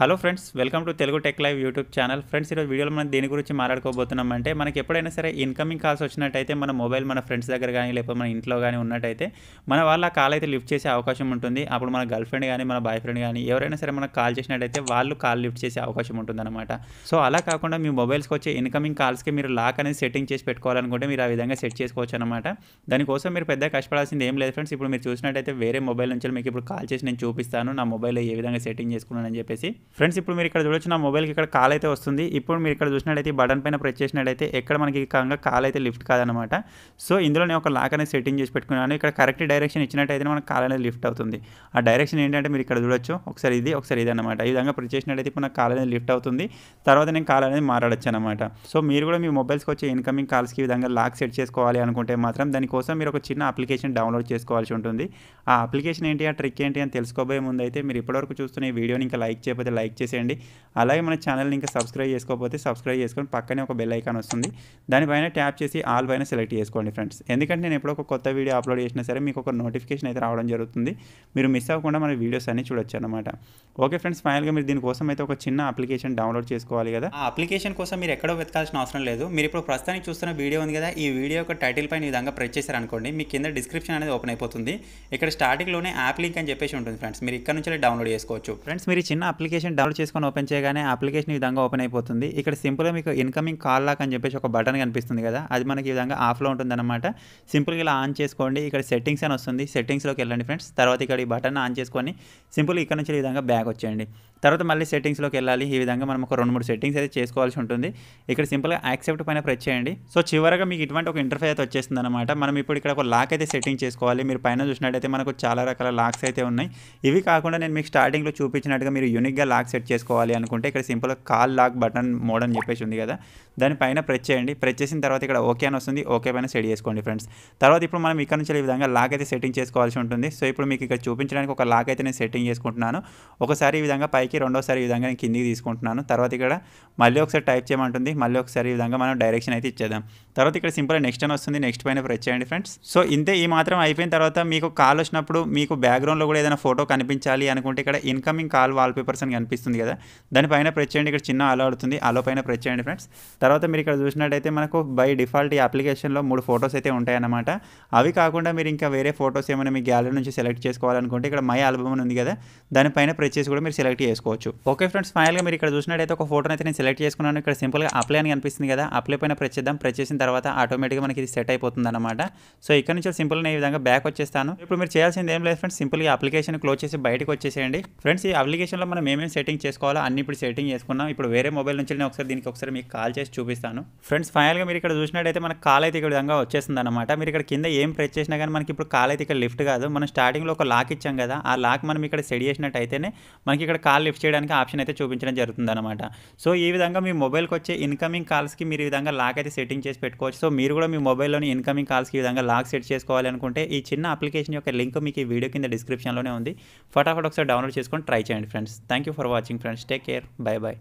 hello friends welcome to Telugu tech live YouTube channel friends ఈరోజు వీడియోలో మనం దేని గురించి మాట్లాడుకోబోతున్నాం అంటే మనకి ఎప్పుడైనా సరే ఇన్కమింగ్ కాల్స్ వచ్చినట్టయితే మన మొబైల్ మన ఫ్రెండ్స్ దగ్గర కానీ లేకపోతే మన ఇంట్లో కానీ ఉన్నట్టయితే మన వాళ్ళ కాల్ అయితే లిఫ్ట్ చేసే అవకాశం ఉంటుంది అప్పుడు మన గర్ల్ ఫ్రెండ్ కానీ మన బాయ్ ఫ్రెండ్ కానీ ఎవరైనా సరే మనకు కాల్ చేసినట్టయితే వాళ్ళు కాల్ లిఫ్ట్ చేసే అవకాశం ఉంటుంది అనమాట సో అలా కాకుండా మీ మొబైల్స్కి వచ్చే ఇన్కమింగ్ కాల్స్కి మీరు లాక్ అనేది సెట్టింగ్ చేసి పెట్టుకోవాలనుకుంటే మీరు ఆ విధంగా సెట్ చేసుకోవచ్చు అనమాట దానికోసం మీరు పెద్ద కష్టపడాల్సింది ఏం లేదు ఫ్రెండ్స్ ఇప్పుడు మీరు చూసినట్టయితే వేరే మొబైల్ నుంచి మీకు ఇప్పుడు కాల్ చేసి నేను చూపిస్తాను నా మొబైల్లో ఏ విధంగా సెట్టింగ్ చేసుకున్నానని చెప్పేసి ఫ్రెండ్స్ ఇప్పుడు మీరు ఇక్కడ చూడొచ్చు నా మొబైల్కి ఇక్కడ కాల్ అయితే వస్తుంది ఇప్పుడు మీరు ఇక్కడ చూసినట్టయితే బటన్ పైన ప్రెస్ చేసినట్టయితే ఎక్కడ మనకి కాగా కాల్ అయితే లిఫ్ట్ కాదనమాట సో ఇందులో నేను ఒక లాక్ అనేది సెట్టింగ్ చేసి పెట్టుకున్నాను ఇక్కడ కరెక్ట్ డైరెక్షన్ ఇచ్చినట్టయితే మనకు కాల్ అనేది లిఫ్ట్ అవుతుంది ఆ డైరెక్షన్ ఏంటంటే మీరు ఇక్కడ చూడొచ్చు ఒకసారి ఇది ఒకసారి ఇది అనమాట ఈ విధంగా ప్రెస్ చేసినట్టయితే ఇప్పుడు నాకు కాల్ అనేది లిఫ్ట్ అవుతుంది తర్వాత నేను కాల్ అనేది మాట్లాడచ్చు అనమాట సో మీరు కూడా మీ మొబైల్స్కి వచ్చే ఇన్కమింగ్ కాల్స్కి విధంగా లాక్ సెట్ చేసుకోవాలి అనుకుంటే మాత్రం దానికోసం మీరు ఒక చిన్న అప్లికేషన్ డౌన్లోడ్ చేసుకోవాల్సి ఉంటుంది ఆ అప్లికేషన్ ఏంటి ఆ ట్రిక్ ఏంటి అని తెలుసుకోబోయే ముందు అయితే మీరు ఇప్పటివరకు చూస్తున్న ఈ వీడియోని ఇంకా లైక్ చేయకపోతే లైక్ చేసేయండి అలాగే మన ఛానల్ని ఇంకా సబ్స్క్రైబ్ చేసుకోకపోతే సబ్స్క్రైబ్ చేసుకొని పక్కనే ఒక బెల్ ఐకాన్ వస్తుంది దానిపైన ట్యాప్ చేసి ఆల్ పైన సెలెక్ట్ చేసుకోండి ఫ్రెండ్స్ ఎందుకంటే నేను ఎప్పుడో ఒక కొత్త వీడియో అప్లోడ్ చేసినా సరే మీకు ఒక నోటిఫికేషన్ అయితే రావడం జరుగుతుంది మీరు మిస్ అవ్వకుండా మన వీడియోస్ అన్ని చూడొచ్చు అనమాట ఓకే ఫ్రెండ్స్ ఫైనల్గా మీరు దీనికోసం అయితే ఒక చిన్న అప్లికేషన్ డౌన్లోడ్ చేసుకోవాలి కదా ఆ అప్లికేషన్ కోసం మీరు ఎక్కడో వెతకాల్సిన అవసరం లేదు మీరు ఇప్పుడు ప్రస్తుతానికి చూస్తున్న వీడియో ఉంది కదా ఈ వీడియో యొక్క టైటిల్ పైన ఈ విధంగా ప్రెస్ అనుకోండి మీ కింద డిస్క్రిప్షన్ అనేది ఓపెన్ అయిపోతుంది ఇక్కడ స్టార్టింగ్లోనే యాప్ లింక్ అని చెప్పేసి ఉంటుంది ఫ్రెండ్స్ మీరు ఇక్కడ నుంచి డౌన్లోడ్ చేసుకోవచ్చు ఫ్రెండ్స్ మీరు చిన్న అప్లికేషన్ అప్లికేషన్ డౌన్లోడ్ చేసుకొని ఓపెన్ చేయగానే అప్లికేషన్ ఈ విధంగా ఓపెన్ అయిపోతుంది ఇక్కడ సింపుల్గా మీకు ఇన్కమింగ్ కాల్ లాక్ అని చెప్పేసి ఒక బటన్ కనిపిస్తుంది కదా అది మనకి ఈ విధంగా ఆఫ్లో అనమాట సింపుల్గా ఇలా ఆన్ చేసుకోండి ఇక్కడ సెట్టింగ్స్ అని వస్తుంది సెట్టింగ్స్లోకి వెళ్ళండి ఫ్రెండ్స్ తర్వాత ఇక్కడ ఈ బటన్ ఆన్ చేసుకొని సింపుల్ ఇక్కడ నుంచి ఈ విధంగా బ్యాగ్ వచ్చేయండి తర్వాత మళ్ళీ సెట్టింగ్స్లోకి వెళ్ళాలి ఈ విధంగా మనం ఒక రెండు మూడు సెట్టింగ్స్ అయితే చేసుకోవాల్సి ఉంటుంది ఇక్కడ సింపుల్గా యాక్సెప్ట్ పైన ప్రెస్ చేయండి సో చివరగా మీకు ఇటువంటి ఒక ఇంటర్ఫేస్ అయితే వచ్చేస్తుంది అనమాట మనం ఇప్పుడు ఇక్కడ ఒక లాక్ అయితే సెట్టింగ్ చేసుకోవాలి మీరు పైన చూసినట్టయితే మనకు చాలా రకాల లాక్స్ అయితే ఉన్నాయి ఇవి కాకుండా నేను మీకు స్టార్టింగ్లో చూపించినట్టుగా మీరు యూనిక్గా లాక్ సెట్ చేసుకోవాలి అనుకుంటే ఇక్కడ సింపుల్గా కాల్ లాక్ బటన్ మోడ్ అని చెప్పేసి ఉంది కదా దాని పైన ప్రెస్ చేయండి ప్రెస్ చేసిన తర్వాత ఇక్కడ ఓకే అని వస్తుంది ఓకే పైన సెట్ చేసుకోండి ఫ్రెండ్స్ తర్వాత ఇప్పుడు మనం ఇక్కడ నుంచి ఈ విధంగా లాక్ అయితే సెట్టింగ్ చేసుకోవాల్సి ఉంటుంది సో ఇప్పుడు మీకు ఇక్కడ చూపించడానికి ఒక లాక్ అయితే నేను సెట్టింగ్ చేసుకుంటున్నాను ఒకసారి ఈ విధంగా పైకి పైకి రెండోసారి విధంగా నేను కిందికి తీసుకుంటున్నాను తర్వాత ఇక్కడ మళ్ళీ ఒకసారి టైప్ చేయమంటుంది మళ్ళీ ఒకసారి ఈ విధంగా మనం డైరెక్షన్ అయితే ఇచ్చేద్దాం తర్వాత ఇక్కడ సింపుల్ నెక్స్ట్ అని వస్తుంది నెక్స్ట్ పైన ప్రెస్ చేయండి ఫ్రెండ్స్ సో ఇంతే ఈ మాత్రం అయిపోయిన తర్వాత మీకు కాల్ వచ్చినప్పుడు మీకు బ్యాక్గ్రౌండ్లో కూడా ఏదైనా ఫోటో కనిపించాలి అనుకుంటే ఇక్కడ ఇన్కమింగ్ కాల్ వాల్పేపర్స్ అని కనిపిస్తుంది కదా దానిపైన ప్రెస్ చేయండి ఇక్కడ చిన్న అలో అవుతుంది అలో పైన ప్రెస్ చేయండి ఫ్రెండ్స్ తర్వాత మీరు ఇక్కడ చూసినట్టయితే మనకు బై డిఫాల్ట్ ఈ అప్లికేషన్లో మూడు ఫొటోస్ అయితే ఉంటాయన్నమాట అవి కాకుండా మీరు ఇంకా వేరే ఫొటోస్ ఏమైనా మీ గ్యాలరీ నుంచి సెలెక్ట్ చేసుకోవాలనుకుంటే ఇక్కడ మై ఆల్బమ్ ఉంది కదా దానిపైన ప్రెస్ చేసి కూడా మీరు సెలెక్ట్ చేసుకోవాలి చేసుకోవచ్చు ఓకే ఫ్రెండ్స్ ఫైనల్గా మీరు ఇక్కడ చూసినట్టయితే ఒక ఫోటో అయితే నేను సెలెక్ట్ చేసుకున్నాను ఇక్కడ సింపుల్గా అప్లై అని అనిపిస్తుంది కదా అప్లై పైన ప్రెస్ చేద్దాం ప్రెస్ చేసిన తర్వాత ఆటోమేటిక్గా మనకి ఇది సెట్ అయిపోతుంది అనమాట సో ఇక్కడ నుంచి సింపుల్ నేను ఈ విధంగా బ్యాక్ వచ్చేస్తాను ఇప్పుడు మీరు చేయాల్సింది ఏం లేదు ఫ్రెండ్స్ సింపుల్గా అప్లికేషన్ క్లోజ్ చేసి బయటకు వచ్చేసేయండి ఫ్రెండ్స్ ఈ అప్లికేషన్లో మనం ఏమేమి సెట్టింగ్ చేసుకోవాలో అన్ని ఇప్పుడు సెట్టింగ్ చేసుకున్నాం ఇప్పుడు వేరే మొబైల్ నుంచి నేను ఒకసారి దీనికి ఒకసారి మీకు కాల్ చేసి చూపిస్తాను ఫ్రెండ్స్ ఫైనల్గా మీరు ఇక్కడ చూసినట్టయితే మనకు కాల్ అయితే ఇక్కడ విధంగా వచ్చేస్తుంది అనమాట మీరు ఇక్కడ కింద ఏం ప్రెస్ చేసినా కానీ మనకి ఇప్పుడు కాల్ అయితే ఇక్కడ లిఫ్ట్ కాదు మనం స్టార్టింగ్లో ఒక లాక్ ఇచ్చాం కదా ఆ లాక్ మనం ఇక్కడ సెట్ అయితేనే మనకి ఇక్కడ కాల్ లిఫ్ట్ చేయడానికి ఆప్షన్ అయితే చూపించడం జరుగుతుంది అనమాట సో ఈ విధంగా మీ మొబైల్కి వచ్చే ఇన్కమింగ్ కాల్స్కి మీరు ఈ విధంగా లాక్ అయితే సెట్టింగ్ చేసి పెట్టుకోవచ్చు సో మీరు కూడా మీ మొబైల్లోని ఇన్కమింగ్ కాల్స్కి ఈ విధంగా లాక్ సెట్ చేసుకోవాలి అనుకుంటే ఈ చిన్న అప్లికేషన్ యొక్క లింక్ మీకు ఈ వీడియో కింద డిస్క్రిప్షన్లోనే ఉంది ఫటాఫట్ ఒకసారి డౌన్లోడ్ చేసుకొని ట్రై చేయండి friends thank you for watching friends take care bye bye